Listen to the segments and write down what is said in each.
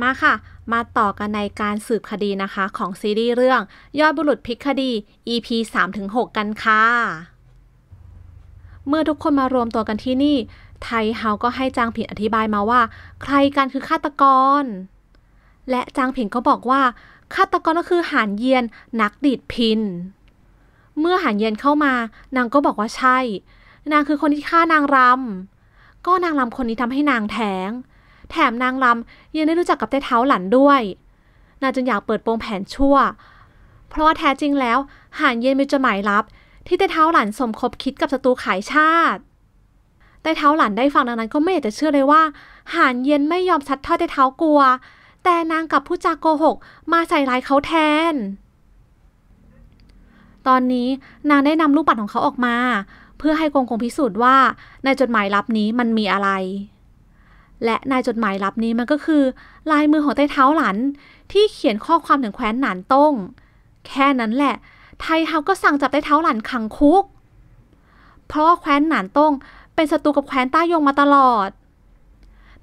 มาค่ะ มาต่อกันในการสืบคดีนะคะ ของซีรีส์เรื่อง ยอดบุรุษพิกคดี EP 3-6กันค่ะ เมื่อทุกคนมารวมตัวกันที่นี่ ไทเฮา ก็ให้จางผิงอธิบายมาว่า ใครกันคือฆาตกร และจางผิงก็บอกว่าฆาตกรก็คือหานเยียน นักดีดพิน เมื่อหานเยียนเข้ามา นางก็บอกว่าใช่ นางคือคนที่ฆ่านางรำก็นางรำคนนี้ทำให้นางแท้งแถมนางลำยังได้รู้จักกับเต้เท้าหลันด้วย นางจึงอยากเปิดโปงแผนชั่ว เพราะว่าแท้จริงแล้วหานเย็นมีจดหมายลับ ที่เต้เท้าหลันสมคบคิดกับศัตรูขายชาติ เต้เท้าหลันได้ฟังดังนั้นก็ไม่อยากจะเชื่อเลยว่า หานเย็นไม่ยอมชัดทอดเต้เท้ากลัว แต่นางกับผู้จาโกหกมาใส่ร้ายเขาแทน ตอนนี้นางได้นำลูกปัดของเขาออกมา เพื่อให้กงกงพิสูจน์ว่าในจดหมายลับนี้มันมีอะไรและนายจดหมายลับนี้มันก็คือ ลายมือของไต้เท้าหลันที่เขียนข้อความถึงแคว้นหนานต้งแค่นั้นแหละ ไทเฮาก็สั่งจับไต้เท้าหลันขังคุก เพราะแคว้นหนานต้งเป็นศัตรูกับแคว้นต้ายงมาตลอด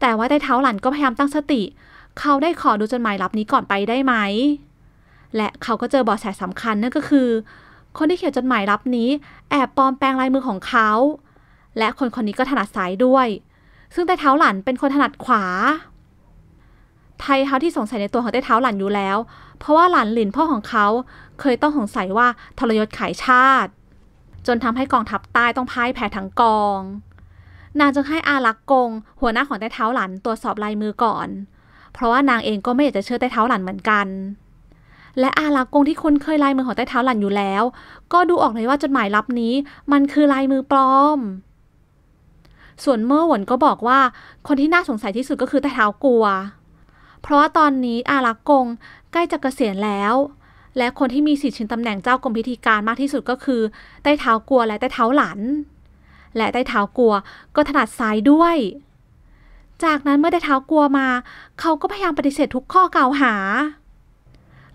แต่ว่าไต้เท้าหลันก็พยายามตั้งสติ เขาได้ขอดูจดหมายลับนี้ก่อนไปได้ไหม และเขาก็เจอเบาะแสสำคัญนั่นก็คือ คนที่เขียนจดหมายลับนี้ แอบปลอมแปลงลายมือของเขา และคนคนนี้ก็ถนัดสายด้วยซึ่งใต้เท้าหลันเป็นคนถนัดขวา ไทเท้าที่สงสัยในตัวของใต้เท้าหลันอยู่แล้ว เพราะว่าหลันหลินพ่อของเขาเคยต้องสงสัยว่าทรยศขายชาติ จนทำให้กองทัพใต้ต้องพ่ายแพ้ทั้งกอง นางจึงให้อารักกง หัวหน้าของใต้เท้าหลันตรวจสอบลายมือก่อน เพราะว่านางเองก็ไม่อยากจะเชื่อใต้เท้าหลันเหมือนกัน และอารักกงที่คุ้นเคยลายมือของใต้เท้าหลันอยู่แล้ว ก็ดูออกเลยว่าจดหมายลับนี้มันคือลายมือปลอมส่วนเมื่อหวนก็บอกว่าคนที่น่าสงสัยที่สุดก็คือตาเท้ากลัว เพราะว่าตอนนี้อารักกงใกล้จะเกษียณแล้ว และคนที่มีสิทธิ์ชิงตำแหน่งเจ้ากรมพิธีการมากที่สุดก็คือ ใต้เท้ากลัวและใต้เท้าหลัน และใต้เท้ากลัวก็ถนัดซ้ายด้วย จากนั้นเมื่อไต้เท้ากลัวมาเขาก็พยายามปฏิเสธทุกข้อกล่าวหา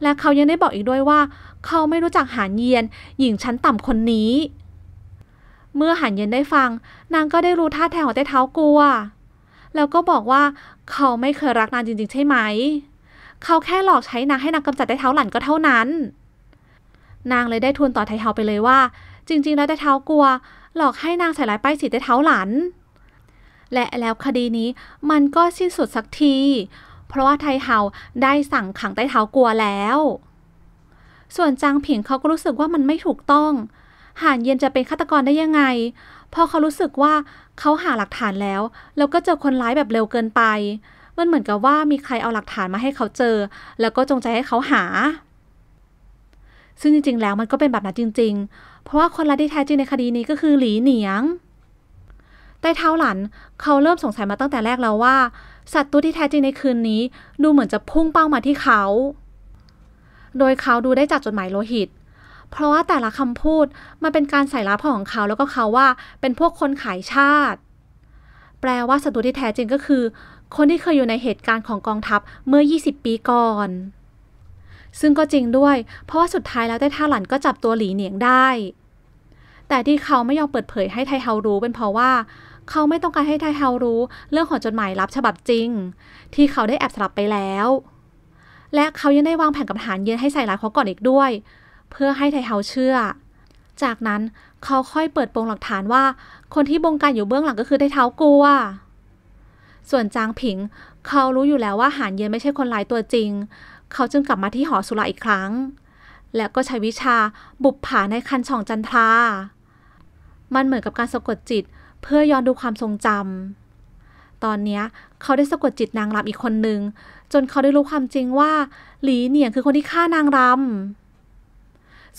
และเขายังได้บอกอีกด้วยว่าเขาไม่รู้จักหานเยียน หญิงชั้นต่ำคนนี้เมื่อหันเย็นได้ฟังนางก็ได้รู้ท่าแทงของเต้เท้ากลัว แล้วก็บอกว่า เขาไม่เคยรักนางจริงๆใช่ไหม เขาแค่หลอกใช้นางให้นางกำจัดไต้เท้าหลันก็เท่านั้น นางเลยได้ทูลต่อไทเท้าไปเลยว่า จริงๆแล้วไต้เท้ากลัว หลอกให้นางใส่หลายป้ายสีไต้เท้าหลันและแล้วคดีนี้มันก็สิ้นสุดสักที เพราะว่าไทเฮาได้สั่งขังไต้เท้ากลัวแล้ว ส่วนจางผิงเขาก็รู้สึกว่ามันไม่ถูกต้องหานเย็นจะเป็นฆาตกรได้ยังไง พอเขารู้สึกว่าเขาหาหลักฐานแล้ว แล้วก็เจอคนร้ายแบบเร็วเกินไปมันเหมือนกับว่ามีใครเอาหลักฐานมาให้เขาเจอ แล้วก็จงใจให้เขาหา ซึ่งจริงๆแล้วมันก็เป็นแบบนั้นจริง ๆ เพราะว่าคนร้ายที่แท้จริงในคดีนี้ก็คือหลีเหนียงใต้เท้าหลันเขาเริ่มสงสัยมาตั้งแต่แรกแล้วว่า สัตว์ตัวที่แท้จริงในคืนนี้ ดูเหมือนจะพุ่งเป้ามาที่เขา โดยเขาดูได้จากจดหมายโลหิตเพราะว่าแต่ละคำพูดมันเป็นการใส่ร้ายพ่อของเขาแล้วก็เขาว่าเป็นพวกคนขายชาติ แปลว่าศัตรูที่แท้จริงก็คือ คนที่เคยอยู่ในเหตุการณ์ของกองทัพเมื่อ 20 ปีก่อน ซึ่งก็จริงด้วย เพราะว่าสุดท้ายแล้วได้ท่าหลันก็จับตัวหลีเหนียงได้ แต่ที่เขาไม่ยอมเปิดเผยให้ไทเฮารู้ เป็นเพราะว่า เขาไม่ต้องการให้ไทเฮารู้ เรื่องของจดหมายลับฉบับจริง ที่เขาได้แอบสลับไปแล้ว และเขายังได้วางแผนกับทหารเยือนให้ใส่ร้ายเขาก่อนอีกด้วยเพื่อให้ไทเฮาเชื่อ จากนั้นเขาค่อยเปิดโปงหลักฐานว่า คนที่บงการอยู่เบื้องหลังก็คือไทเท้ากลัว ส่วนจางผิง เขารู้อยู่แล้วว่าหานเย็นไม่ใช่คนร้ายตัวจริง เขาจึงกลับมาที่หอสุราอีกครั้ง และก็ใช้วิชาบุบผาในคันช่องจันทรา มันเหมือนกับการสะกดจิตเพื่อย้อนดูความทรงจำ ตอนนี้เขาได้สะกดจิตนางรำอีกคนหนึ่งจนเขาได้รู้ความจริงว่า หลีเหนียงคือคนที่ฆ่านางรำ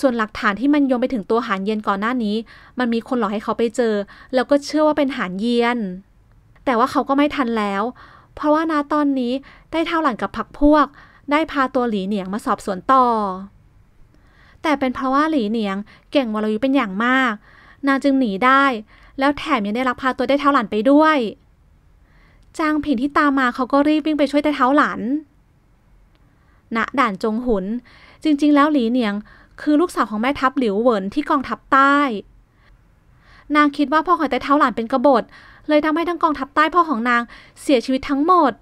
ส่วนหลักฐานที่มันโยงไปถึงตัวหานเย็นก่อนหน้านี้ มันมีคนหลอกให้เขาไปเจอ แล้วก็เชื่อว่าเป็นหานเย็นแต่ว่าเขาก็ไม่ทันแล้ว เพราะว่านาตอนนี้ได้เท่าหลังกับพักพวก ได้พาตัวหลีเหนียงมาสอบสวนต่อ แต่เป็นเพราะว่าหลีเหนียงเก่งวรยุเป็นอย่างมาก นาจึงหนีได้ แล้วแถมยังได้รักพาตัวได้เท่าหลันไปด้วย จางผินที่ตามมาเขาก็รีบวิ่งไปช่วยได้เท้าหลัน ณ ด่านจงหุน จริง ๆ แล้วหลีเหนียงคือ ลูกสาวของ แม่ทัพ หลิว เหวินที่กองทัพใต้ นางคิดว่าพ่อของไต้เท้าหลาน เป็นกบฏ เลยทำให้ทั้งกองทัพใต้พ่อของนาง เสียชีวิตทั้งหมด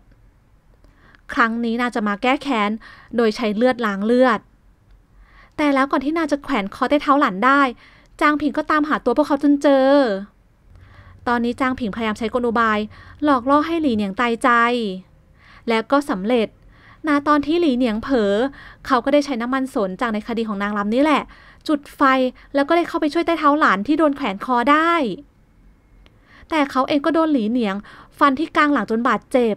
ครั้งนี้นางจะมาแก้แค้นโดยใช้เลือดล้างเลือด แต่แล้วก่อนที่นางจะแขวนคอไต้เท้าหลานได้ จางผิงก็ตามหาตัวพวกเขาจนเจอ ตอนนี้จางผิงพยายามใช้กลอุบาย หลอกล่อให้หลี่เหนียงตายใจ แล้วก็สำเร็จนาตอนที่หลีเหนียงเผลอเขาก็ได้ใช้น้ำมันสนจากในคดีของนางลำนี่แหละ จุดไฟแล้วก็ได้เข้าไปช่วยใต้เท้าหลานที่โดนแขวนคอได้ แต่เขาเองก็โดนหลีเหนียง ฟันที่กลางหลังจนบาดเจ็บ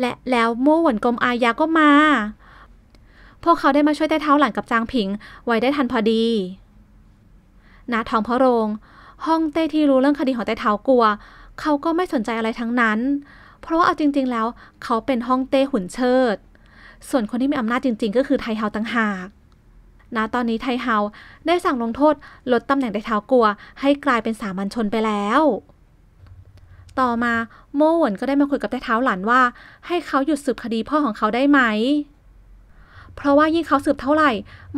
และแล้วโม่หวนกรมอายาก็มา พวกเขาได้มาช่วยใต้เท้าหลานกับจางผิง ไว้ได้ทันพอดีนาทองพระโรง ห้องเต้ที่รู้เรื่องคดีของใต้เท้ากลัวเขาก็ไม่สนใจอะไรทั้งนั้นเพราะว่าเอาจริงๆแล้ว เขาเป็นฮ่องเต้หุ่นเชิด ส่วนคนที่มีอำนาจจริงๆก็คือไทเฮาต่างหากนะตอนนี้ไทเฮาได้สั่งลงโทษลดตำแหน่งไทเฮากัวให้กลายเป็นสามัญชนไปแล้ว ต่อมาโม่หวนก็ได้มาคุยกับไทเท้าหลานว่า ให้เขาหยุดสืบคดีพ่อของเขาได้ไหม เพราะว่ายิ่งเขาสืบเท่าไหร่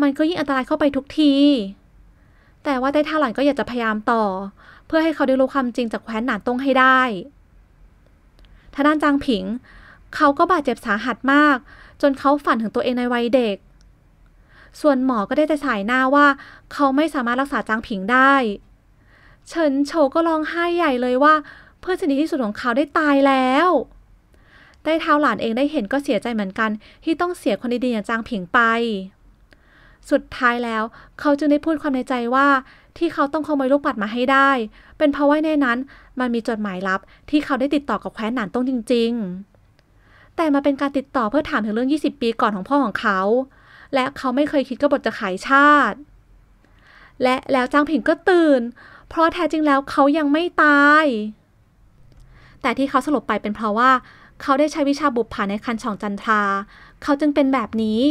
มันก็ยิ่งอันตรายเข้าไปทุกที แต่ว่าไทเท้าหลานก็อยากจะพยายามต่อ เพื่อให้เขาได้รู้ความจริงจากแคว้นหนานตงให้ได้ทางด้านจางผิงเขาก็บาดเจ็บสาหัสมาก จนเขาฝันถึงตัวเองในวัยเด็ก ส่วนหมอก็ได้แต่สายหน้าว่า เขาไม่สามารถรักษาจางผิงได้ เฉินโชก็ร้องไห้ใหญ่เลยว่า เพื่อนสนิทที่สุดของเขาได้ตายแล้ว ได้เท้าหลานเองได้เห็นก็เสียใจเหมือนกันที่ต้องเสียคนดีๆอย่างจางผิงไป สุดท้ายแล้วเขาจึงได้พูดความในใจว่าที่เขาต้องขโมยลูกปัดมาให้ได้ เป็นเพราะว่าในนั้น มันมีจดหมายลับที่เขาได้ติดต่อกับแคว้นหนานต้งจริงๆ แต่มาเป็นการติดต่อเพื่อถามถึงเรื่อง 20 ปีก่อนของพ่อของเขา และเขาไม่เคยคิดกบฏจะขายชาติ และแล้วจางผิงก็ตื่น เพราะแท้จริงแล้วเขายังไม่ตาย แต่ที่เขาสลบไปเป็นเพราะว่า เขาได้ใช้วิชาบุปผาในคันช่องจันทรา เขาจึงเป็นแบบนี้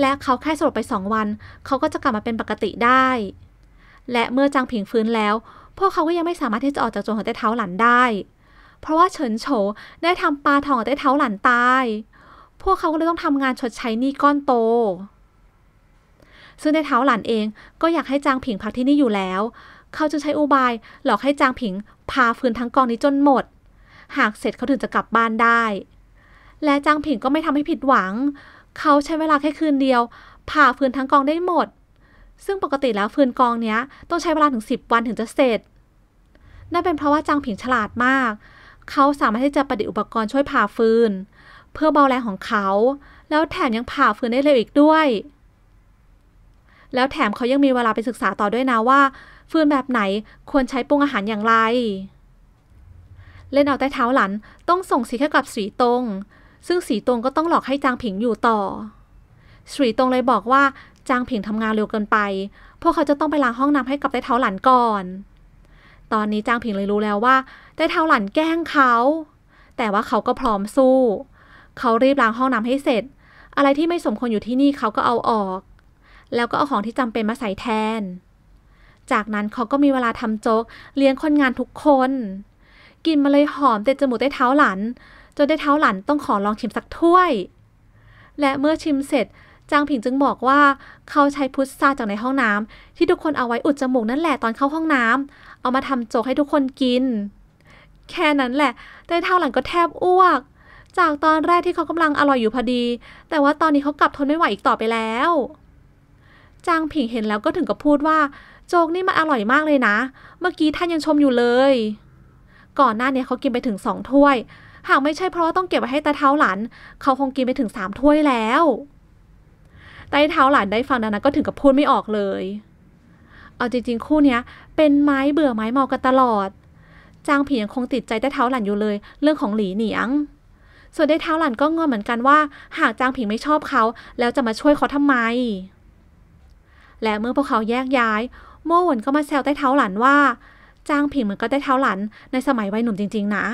และเขาแค่สลบไปสองวัน เขาก็จะกลับมาเป็นปกติได้และเมื่อจางผิงฟื้นแล้ว พวกเขาก็ยังไม่สามารถที่จะออกจากจรของเต้เท้าหลันได้ เพราะว่าเฉินโฉได้ทำปลาทองของเต้เท้าหลันตายพวกเขาก็เลยต้องทำงานชดใช้หนี้ก้อนโตซึ่งเต้เท้าหลันเองก็อยากให้จางผิงพักที่นี่อยู่แล้ว เขาจึงใช้อุบาย หลอกให้จางผิงพาฟื้นทั้งกองนี้จนหมด หากเสร็จเขาถึงจะกลับบ้านได้ และจางผิงก็ไม่ทำให้ผิดหวัง เขาใช้เวลาแค่คืนเดียวพาฟื้นทั้งกองได้หมดซึ่งปกติแล้วฟืนกองเนี้ย ต้องใช้เวลาถึง 10 วันถึงจะเสร็จนั่นเป็นเพราะว่าจางผิงฉลาดมาก เขาสามารถที่จะประดิษฐ์อุปกรณ์ช่วยผ่าฟืน เพื่อเบาแรงของเขา แล้วแถมยังผ่าฟืนได้เร็วอีกด้วย แล้วแถมเขายังมีเวลาไปศึกษาต่อด้วยนะว่า ฟืนแบบไหนควรใช้ปรุงอาหารอย่างไร เล่นเอาใต้เท้าหลันต้องส่งสีเข้ากับสีตรงซึ่งสีตรงก็ต้องหลอกให้จางผิงอยู่ต่อสีตรงเลยบอกว่าจางผิงทำงานเร็วเกินไป พวกเขาจะต้องไปล้างห้องน้ำให้กับไต้เท้าหลันก่อน ตอนนี้จางผิงเลยรู้แล้วว่าไต้เท้าหลันแกล้งเขา แต่ว่าเขาก็พร้อมสู้ เขารีบล้างห้องน้ำให้เสร็จ อะไรที่ไม่สมควรอยู่ที่นี่เขาก็เอาออก แล้วก็เอาของที่จำเป็นมาใส่แทน จากนั้นเขาก็มีเวลาทำโจ๊กเลี้ยงคนงานทุกคน กลิ่นมาเลยหอมเต็มจมูกไต้เท้าหลัน จนได้เท้าหลันต้องขอลองชิมสักถ้วย และเมื่อชิมเสร็จจางผิงจึงบอกว่าเขาใช้พุทซาจากในห้องน้ำ ที่ทุกคนเอาไว้อุดจมูกนั่นแหละ ตอนเข้าห้องน้ำ เอามาทำโจกให้ทุกคนกิน แค่นั้นแหละได้เท่าหลังก็แทบอ้วก จากตอนแรกที่เขากำลังอร่อยอยู่พอดี แต่ว่าตอนนี้เขากลับทนไม่ไหวอีกต่อไปแล้วจางผิงเห็นแล้วก็ถึงกับพูดว่า โจกนี่มันอร่อยมากเลยนะ เมื่อกี้ท่านยังชมอยู่เลย ก่อนหน้านี้เขากินไปถึงสองถ้วย หากไม่ใช่เพราะว่าต้องเก็บไว้ให้ตาเท้าหลันเขาคงกินไปถึงสามถ้วยแล้วใต้เท้าหลานได้ฟังดังนั้นก็ถึงกับพูดไม่ออกเลย เอาจริงๆ คู่เนี้ย เป็นไม้เบื่อไม้เมากันตลอด จางผียังคงติดใจใต้เท้าหลานอยู่เลยเรื่องของหลีเหนียงส่วนได้เท้าหลานก็งอเหมือนกันว่าหากจางผิงไม่ชอบเขา แล้วจะมาช่วยเขาทำไม และเมื่อพวกเขาแยกย้าย โม่หวนก็มาแซวใต้เท้าหลานว่าจางผิงเหมือนก็ได้เท้าหลานในสมัยวัยหนุ่มจริงๆนะ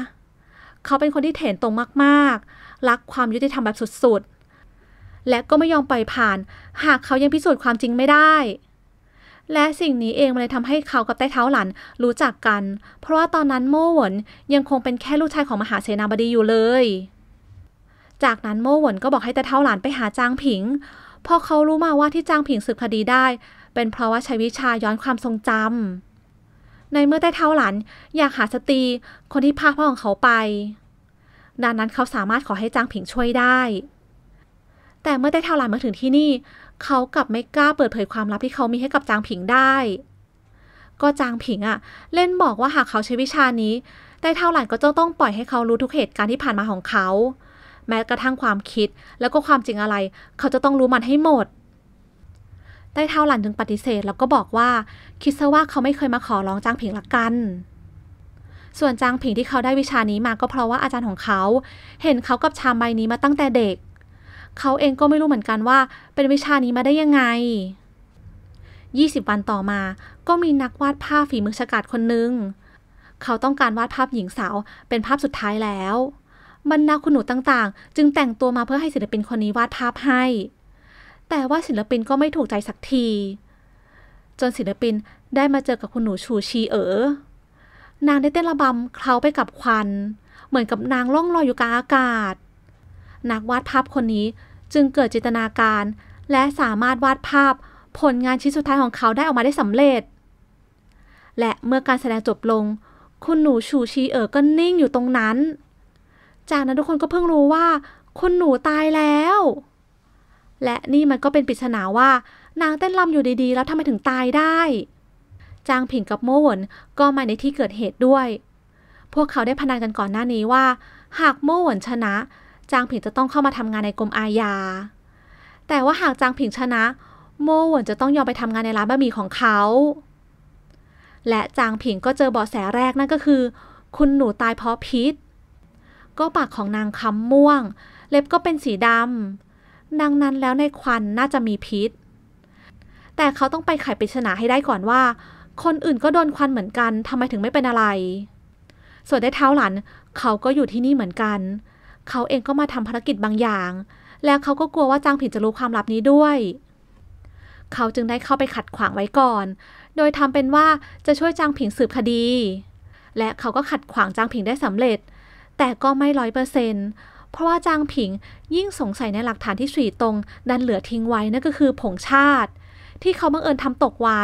เขาเป็นคนที่เถนตรงมากๆรักความยุติธรรมแบบสุดและก็ไม่ยอมปล่อยผ่าน หากเขายังพิสูจน์ความจริงไม่ได้ และสิ่งนี้เองมันเลยทำให้เขากับใต้เท้าหลันรู้จักกัน เพราะว่าตอนนั้นโม่หวนยังคงเป็นแค่ลูกชายของมหาเสนาบดีอยู่เลย จากนั้นโม่หวนก็บอกให้ใต้เท้าหลันไปหาจางผิง พอเขารู้มาว่าที่จางผิงสืบคดีได้ เป็นเพราะว่าใช้วิชาย้อนความทรงจำ ในเมื่อใต้เท้าหลันอยากหาสตรีคนที่พาพ่อของเขาไปดังนั้นเขาสามารถขอให้จางผิงช่วยได้แต่เมื่อได้เท่าหลานมาถึงที่นี่ เขากลับไม่กล้าเปิดเผยความลับที่เขามีให้กับจางผิงได้ ก็จางผิงอะเล่นบอกว่าหากเขาใช้วิชานี้ได้เท่าหลานก็จะต้องปล่อยให้เขารู้ทุกเหตุการณ์ที่ผ่านมาของเขา แม้กระทั่งความคิดแล้วก็ความจริงอะไร เขาจะต้องรู้มันให้หมดได้เท่าหลานจึงปฏิเสธแล้วก็บอกว่า คิดซะว่าเขาไม่เคยมาขอร้องจางผิงละกัน ส่วนจางผิงที่เขาได้วิชานี้มาก็เพราะว่าอาจารย์ของเขา เห็นเขากับชามใบนี้มาตั้งแต่เด็กเขาเองก็ไม่รู้เหมือนกันว่าเป็นวิชานี้มาได้ยังไง 20 วันต่อมาก็มีนักวาดภาพฝีมือฉกาจคนหนึ่งเขาต้องการวาดภาพหญิงสาวเป็นภาพสุดท้ายแล้วบรรดาคุณหนูต่างๆ จึงแต่งตัวมาเพื่อให้ศิลปินคนนี้วาดภาพให้ แต่ว่าศิลปินก็ไม่ถูกใจสักที จนศิลปินได้มาเจอกับคุณหนูชูชีเอ๋อ นางได้เต้นระบำเคล้าไปกับควัน เหมือนกับนางล่องลอยอยู่กลางอากาศนักวาดภาพคนนี้จึงเกิดจินตนาการ และสามารถวาดภาพ ผลงานชิ้นสุดท้ายของเขาได้ออกมาได้สำเร็จ และเมื่อการแสดงจบลง คุณหนูชูชีเอ๋อก็นิ่งอยู่ตรงนั้น จากนั้นทุกคนก็เพิ่งรู้ว่าคุณหนูตายแล้ว และนี่มันก็เป็นปริศนาว่า นางเต้นลำอยู่ดีๆ แล้วทำไมถึงตายได้ จางผิงกับโมหวนก็มาในที่เกิดเหตุด้วย พวกเขาได้พนันกันก่อนหน้านี้ว่า หากโมหวนชนะจางผิงจะต้องเข้ามาทำงานในกรมอาญา แต่ว่าหากจางผิงชนะ โมหวนจะต้องยอมไปทำงานในร้านบะหมี่ของเขา และจางผิงก็เจอเบาะแสแรกนั่นก็คือ คุณหนูตายเพราะพิษ ก็ปากของนางคำม่วง เล็บก็เป็นสีดำดังนั้นแล้วในควันน่าจะมีพิษ แต่เขาต้องไปไขปริศนาให้ได้ก่อนว่า คนอื่นก็โดนควันเหมือนกันทำไมถึงไม่เป็นอะไร ส่วนได้เท้าหลัน เขาก็อยู่ที่นี่เหมือนกันเขาเองก็มาทำภารกิจบางอย่าง แล้วเขาก็กลัวว่าจางผินจะรู้ความลับนี้ด้วย เขาจึงได้เข้าไปขัดขวางไว้ก่อน โดยทำเป็นว่าจะช่วยจางผิงสืบคดี และเขาก็ขัดขวางจางผิงได้สำเร็จ แต่ก็ไม่ร้อยเปอร์เซนต์ เพราะว่าจางผิงยิ่งสงสัยในหลักฐานที่สีตรง ดันเหลือทิ้งไว้ นั่นก็คือผงชาติ ที่เขาบังเอิญทำตกไว้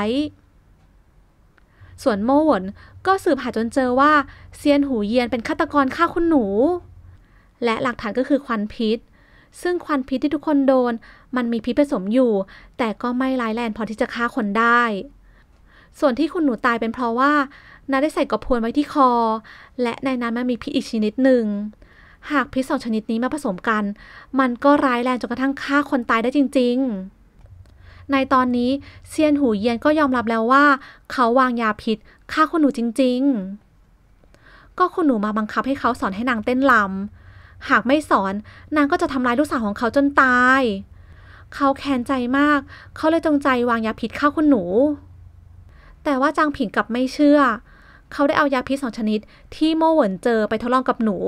ส่วนโมหวนก็สืบหาจนเจอว่าเซียนหูเยียนเป็นฆาตกรฆ่าคุณหนูและหลักฐานก็คือควันพิษ ซึ่งควันพิษที่ทุกคนโดน มันมีพิษผสมอยู่ แต่ก็ไม่ร้ายแรงพอที่จะฆ่าคนได้ ส่วนที่คุณหนูตายเป็นเพราะว่านาได้ใส่กบพวนไว้ที่คอ และในนั้นมันมีพิษอีกชนิดหนึ่ง หากพิษสองชนิดนี้มาผสมกัน มันก็ร้ายแรงจนกระทั่งฆ่าคนตายได้จริง ๆ ในตอนนี้เซียนหูเยียนก็ยอมรับแล้วว่า เขาวางยาพิษฆ่าคุณหนูจริง ๆ ก็คุณหนูมาบังคับให้เขาสอนให้นางเต้นลาหากไม่สอนนางก็จะทำร้ายลูกสาวของเขาจนตาย เขาแค้นใจมาก เขาเลยจงใจวางยาพิษฆ่าคุณหนู แต่ว่าจางผิงกลับไม่เชื่อ เขาได้เอายาพิษสองชนิดที่โมเหวินเจอไปทดลองกับหนู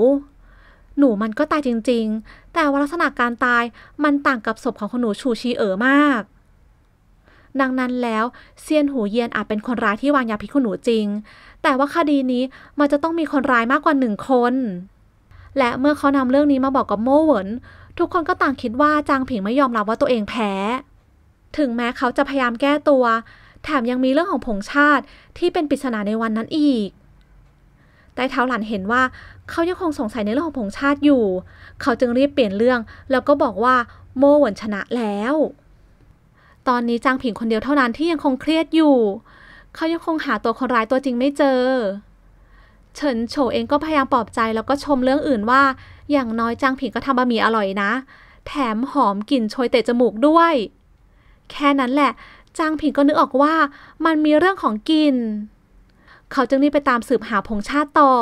หนูมันก็ตายจริงๆ แต่ว่าลักษณะการตายมันต่างกับศพของคุณหนูชูชีเอ๋อมาก ดังนั้นแล้วเซียนหูเยียนอาจเป็นคนร้าย ที่วางยาพิษคุณหนูจริง แต่ว่าคดีนี้มันจะต้องมีคนร้ายมากกว่าหนึ่งคนและเมื่อเขานำเรื่องนี้มาบอกกับโมเหวินทุกคนก็ต่างคิดว่าจางผิงไม่ยอมรับว่าตัวเองแพ้ถึงแม้เขาจะพยายามแก้ตัว แถมยังมีเรื่องของผงชาติที่เป็นปริศนาในวันนั้นอีกแต่เท้าหลันเห็นว่าเขายังคงสงสัยในเรื่องของผงชาติอยู่ เขาจึงรีบเปลี่ยนเรื่อง แล้วก็บอกว่าโมเหวินชนะแล้ว ตอนนี้จางผิงคนเดียวเท่านั้นที่ยังคงเครียดอยู่ เขายังคงหาตัวคนร้ายตัวจริงไม่เจอเฉินโฉเองก็พยายาม ปลอบใจแล้วก็ชมเรื่องอื่นว่า อย่างน้อยจางผิงก็ทำบะหมี่อร่อยนะ แถมหอมกลิ่นโชยเตะจมูกด้วย แค่นั้นแหละ จางผิงก็ นึก ออกว่า มันมีเรื่องของกลิ่นเขาจึงรีบไปตามสืบหาผงชาติ ต่อ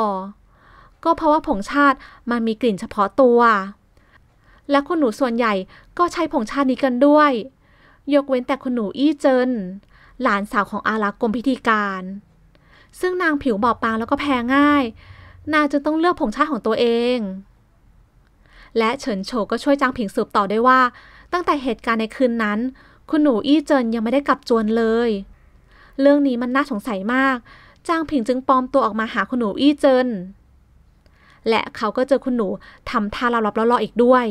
ก็เพราะว่าผงชาติ มันมีกลิ่นเฉพาะตัว และคนหนูส่วนใหญ่ก็ใช้ผงชาตินี้กันด้วย ยกเว้นแต่คนหนูอี้เจินหลานสาวของอารักกรมพิธีการซึ่งนางผิวบอบบางแล้วก็แพ้ง่ายนางจึงต้องเลือกผงชาของตัวเอง และเฉินโฉก็ช่วยจางผิงสืบต่อได้ว่า ตั้งแต่เหตุการณ์ในคืนนั้น คุณหนูอี้เจินยังไม่ได้กลับจวนเลย เรื่องนี้มันน่าสงสัยมากจางผิงจึงปลอมตัวออกมาหาคุณหนูอี้เจินและเขาก็เจอคุณหนูทำท่าลับๆล่อๆอีกด้วย